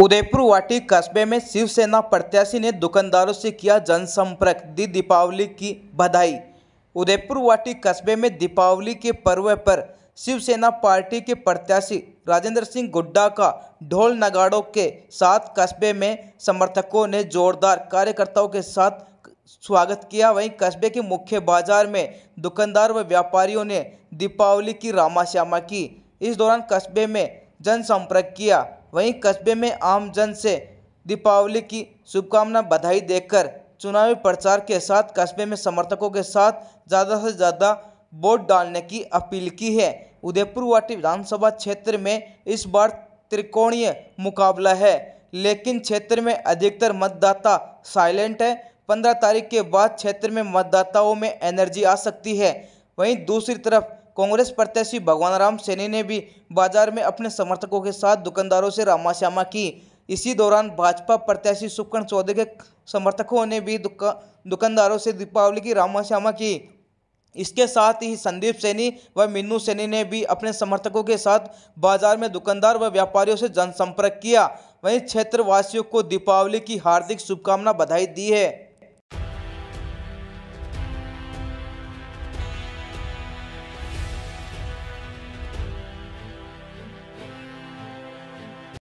उदयपुर वाटी कस्बे में शिवसेना प्रत्याशी ने दुकानदारों से किया जनसंपर्क दी दीपावली की बधाई उदयपुर वाटी कस्बे में दीपावली के पर्व पर शिवसेना पार्टी के प्रत्याशी राजेंद्र सिंह गुड्डा का ढोल नगाड़ों के साथ कस्बे में समर्थकों ने जोरदार कार्यकर्ताओं के साथ स्वागत किया वहीं कस्बे के मुख्य बाजार में दुकानदार व व्यापारियों ने दीपावली की रामा श्यामा की इस दौरान कस्बे में जनसंपर्क किया वहीं कस्बे में आमजन से दीपावली की शुभकामना बधाई देकर चुनावी प्रचार के साथ कस्बे में समर्थकों के साथ ज़्यादा से ज़्यादा वोट डालने की अपील की है उदयपुर वाटी विधानसभा क्षेत्र में इस बार त्रिकोणीय मुकाबला है लेकिन क्षेत्र में अधिकतर मतदाता साइलेंट है पंद्रह तारीख के बाद क्षेत्र में मतदाताओं में एनर्जी आ सकती है वहीं दूसरी तरफ कांग्रेस प्रत्याशी भगवान राम सैनी ने भी बाजार में अपने समर्थकों के साथ दुकानदारों से रामाश्यामा की इसी दौरान भाजपा प्रत्याशी सुकन चौधरी के समर्थकों ने भी दुका दुकानदारों से दीपावली की रामाश्यामा की इसके साथ ही संदीप सैनी व मीनू सैनी ने भी अपने समर्थकों के साथ बाजार में दुकानदार व व्यापारियों से जनसंपर्क किया वहीं क्षेत्रवासियों को दीपावली की हार्दिक शुभकामना बधाई दी है